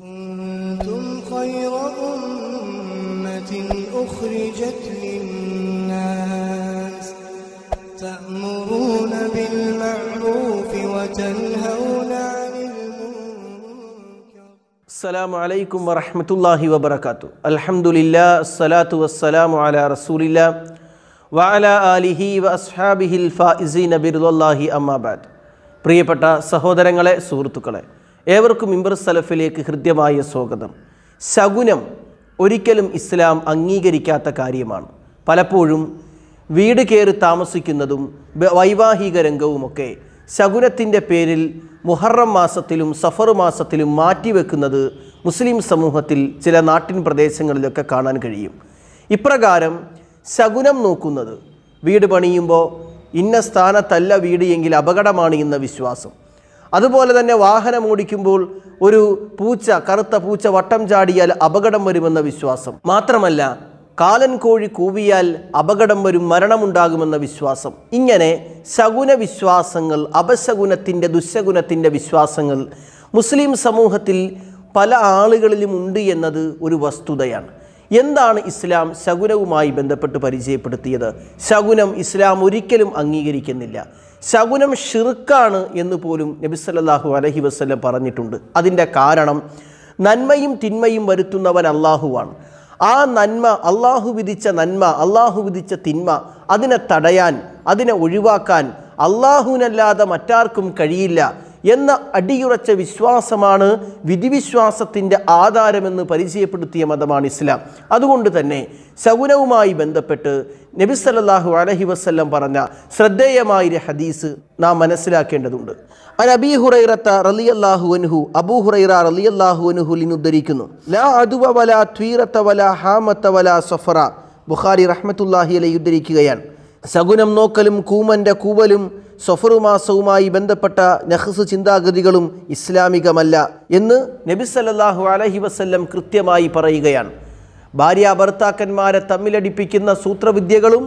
كنتم خير أمة أخرجت للناس تأمرون بالمعروف وتنهون عن المنكر السلام عليكم ورحمة الله وبركاته الحمد لله الصلاة والسلام على رسول الله وعلى آله وأصحابه الفائزين برد الله أما بعد പ്രിയപ്പെട്ട സഹോദരങ്ങളെ സുഹൃത്തുക്കളെ ഏവർക്കും ഇംബർ സലഫിലേക്ക് ഹൃദ്യമായ സ്വാഗതം ശകുനം ഒരിക്കലും ഇസ്ലാം അംഗീകരിക്കാത്ത കാര്യമാണ് പലപ്പോഴും വീട് കയറി താമസിക്കുന്നതും വൈവാഹിക രംഗവുമൊക്കെ ശകുനത്തിൻ്റെ പേരിൽ മുഹറം മാസത്തിലും സഫർ മാസത്തിലും മാറ്റിവെക്കുന്നത് മുസ്ലിം സമൂഹത്തിൽ ചില നാട്ടിൻ പ്രദേശങ്ങളിലൊക്കെ കാണാൻ കഴിയും ഇപ്രകാരം ശകുനം നോക്കുന്നത് വീട് പണിയുമ്പോൾ ഇന്ന സ്ഥാനത്തല്ല വീട് എങ്കിൽ അപകടമാണ് എന്ന വിശ്വാസം അതുപോലെ തന്നെ വാഹനം ഓടിക്കുമ്പോൾ ഒരു പൂച്ച കറുത്ത പൂച്ച വട്ടം ചാടിയാൽ അപകടം വരുമെന്ന വിശ്വാസം മാത്രമല്ല കാലൻ കോഴി കൂവിയാൽ അപകടം വരും മരണമുണ്ടാകുമെന്ന വിശ്വാസം ഇങ്ങനെ ശകുന വിശ്വാസങ്ങൾ അപശകുനത്തിൻ്റെ ദുശകുനത്തിൻ്റെ വിശ്വാസങ്ങൾ മുസ്ലിം സമൂഹത്തിൽ പല ആളുകളിലും ഉണ്ട് എന്നത് ഒരു വസ്തുതയാണ് എന്താണ് ഇസ്ലാം ശകുനവുമായി ബന്ധപ്പെട്ട് പരിചയപ്പെടുത്തിയത് ശകുനം ഇസ്ലാം ഒരിക്കലും അംഗീകരിക്കുന്നില്ല ശകുനം ഷിർക്കാണ് എന്ന് പോലും നബിസല്ലാഹു അലഹി വസ്ലം പറഞ്ഞിട്ടുണ്ട് അതിൻ്റെ കാരണം നന്മയും തിന്മയും വരുത്തുന്നവൻ അള്ളാഹുവാണ് ആ നന്മ അള്ളാഹു വിധിച്ച നന്മ അള്ളാഹു വിധിച്ച തിന്മ അതിനെ തടയാൻ അതിനെ ഒഴിവാക്കാൻ അള്ളാഹുവിനല്ലാതെ മറ്റാർക്കും കഴിയില്ല എന്ന അടിയുറച്ച വിശ്വാസമാണ് വിധിവിശ്വാസത്തിൻ്റെ ആധാരമെന്ന് പരിചയപ്പെടുത്തിയ മതമാണ് ഇസ്ലാം അതുകൊണ്ട് തന്നെ ശൗനവുമായി ബന്ധപ്പെട്ട് നബി സല്ലാഹു അലഹി വസ്ല്ലം പറഞ്ഞ ശ്രദ്ധേയമായ ഹദീസ് നാം മനസ്സിലാക്കേണ്ടതുണ്ട് അൻ അബി ഹുറൈറത്ത റലി അള്ളാഹു അനുഹു അബു ഹുറൈറ റലി അള്ളാഹു അനുഹുലിന് ഉദ്ധരിക്കുന്നു ലാ അതുവ വല ത്വീറത്ത വല ഹാമത്ത വല സഫറ ബുഖാരി റഹ്മത്തുല്ലാഹി അലൈ ഉദ്ധരിക്കുകയാണ് സഗുനം നോക്കലും കൂമൻ്റെ കൂവലും സൊഫറുമാസവുമായി ബന്ധപ്പെട്ട നഹ്സ് ചിന്താഗതികളും ഇസ്ലാമികമല്ല എന്ന് നബി സല്ലാഹു അലഹി വസ്ല്ലം കൃത്യമായി പറയുകയാണ് ഭാര്യ ഭർത്താക്കന്മാരെ തമ്മിലടിപ്പിക്കുന്ന സൂത്രവിദ്യകളും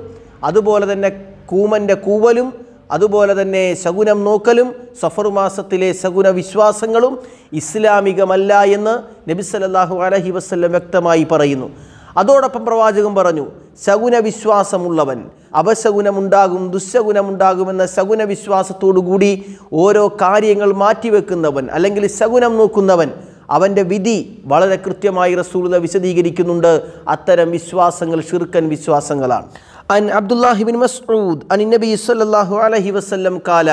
അതുപോലെ തന്നെ കൂമൻ്റെ കൂവലും അതുപോലെ തന്നെ ശകുനം നോക്കലും സഫർ മാസത്തിലെ ശകുന വിശ്വാസങ്ങളും ഇസ്ലാമികമല്ല എന്ന് നബി സല്ലാഹു അലഹി വസ്ല്ലം വ്യക്തമായി പറയുന്നു അതോടൊപ്പം പ്രവാചകൻ പറഞ്ഞു ശകുന വിശ്വാസമുള്ളവൻ അപശകുനമുണ്ടാകും ദുശകുനമുണ്ടാകുമെന്ന ശകുന വിശ്വാസത്തോടുകൂടി ഓരോ കാര്യങ്ങൾ മാറ്റിവെക്കുന്നവൻ അല്ലെങ്കിൽ ശകുനം നോക്കുന്നവൻ അവൻ്റെ വിധി വളരെ കൃത്യമായി റസൂലത വിശദീകരിക്കുന്നുണ്ട് അത്തരം വിശ്വാസങ്ങൾ ഷിർക്കൻ വിശ്വാസങ്ങളാണ് അൻ അബ്ദുല്ലാഹിബിൻ മസ്ഊദ് അൻ നബി സല്ലാഹു അലഹി വസ്ല്ലം കാല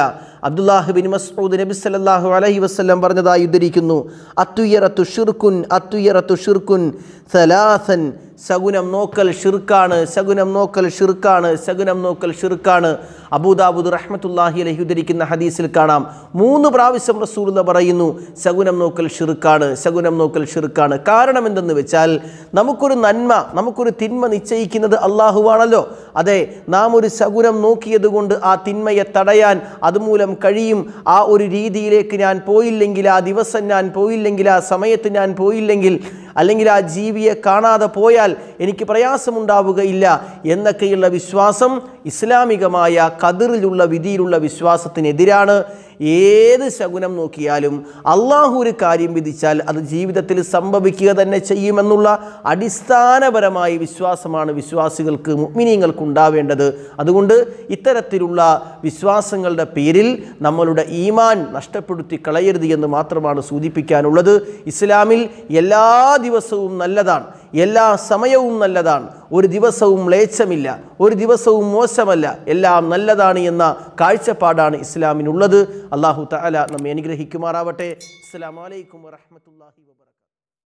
അബ്ദുല്ലാഹിബിൻ മസ്ഊദ് നബി സല്ലാഹു അലഹി വസ്ല്ലം പറഞ്ഞതായി ഉദ്ധരിക്കുന്നു അത്തുയറത്തു ഷിർക്കുൻ അത്തുയറത്തു ഷിർക്കുൻ സലാസൻ സഗുനം നോക്കൽ ഷിർക്കാണ് സഗുനം നോക്കൽ ഷിർക്കാണ് സഗുനം നോക്കൽ ഷിർക്കാണ് അബൂദാബുദ് റഹ്മത്തുല്ലാഹി അലഹി ഉദ്ധരിക്കുന്ന ഹദീസിൽ കാണാം മൂന്ന് പ്രാവശ്യം എന്ന് പറയുന്നു സഗുനം നോക്കൽ ഷിർക്കാണ് സഗുനം നോക്കൽ ഷിർക്കാണ് കാരണം എന്തെന്ന് വെച്ചാൽ നമുക്കൊരു നന്മ നമുക്കൊരു തിന്മ നിശ്ചയിക്കുന്നത് അള്ളാഹുവാണല്ലോ അതെ നാം ഒരു സഗുനം നോക്കിയതുകൊണ്ട് ആ തിന്മയെ തടയാൻ അതുമൂലം കഴിയും ആ ഒരു രീതിയിലേക്ക് ഞാൻ പോയില്ലെങ്കിൽ ആ ദിവസം ഞാൻ പോയില്ലെങ്കിൽ ആ സമയത്ത് ഞാൻ പോയില്ലെങ്കിൽ അല്ലെങ്കിൽ ആ ജീവിയെ കാണാതെ പോയാൽ എനിക്ക് പ്രയാസമുണ്ടാവുകയില്ല എന്നൊക്കെയുള്ള വിശ്വാസം ഇസ്ലാമികമായ കതിറിലുള്ള വിധിയിലുള്ള വിശ്വാസത്തിനെതിരാണ് ഏത് ശകുനം നോക്കിയാലും അള്ളാഹു ഒരു കാര്യം വിധിച്ചാൽ അത് ജീവിതത്തിൽ സംഭവിക്കുക തന്നെ ചെയ്യുമെന്നുള്ള അടിസ്ഥാനപരമായ വിശ്വാസമാണ് വിശ്വാസികൾക്ക് മുഗ്മിനീങ്ങൾക്ക് ഉണ്ടാവേണ്ടത് അതുകൊണ്ട് ഇത്തരത്തിലുള്ള വിശ്വാസങ്ങളുടെ പേരിൽ നമ്മളുടെ ഈമാൻ നഷ്ടപ്പെടുത്തി കളയരുത് എന്ന് മാത്രമാണ് സൂചിപ്പിക്കാനുള്ളത് ഇസ്ലാമിൽ എല്ലാ ദിവസവും നല്ലതാണ് എല്ലാ സമയവും നല്ലതാണ് ഒരു ദിവസവും മ്ലേച്ഛമില്ല ഒരു ദിവസവും മോശമല്ല എല്ലാം നല്ലതാണ് എന്ന കാഴ്ചപ്പാടാണ് ഇസ്ലാമിനുള്ളത് അള്ളാഹു തല നമ്മെ അനുഗ്രഹിക്കുമാറാവട്ടെ അസ്സാം വലൈക്കും വാഹമത്തല്ലാഹി വാ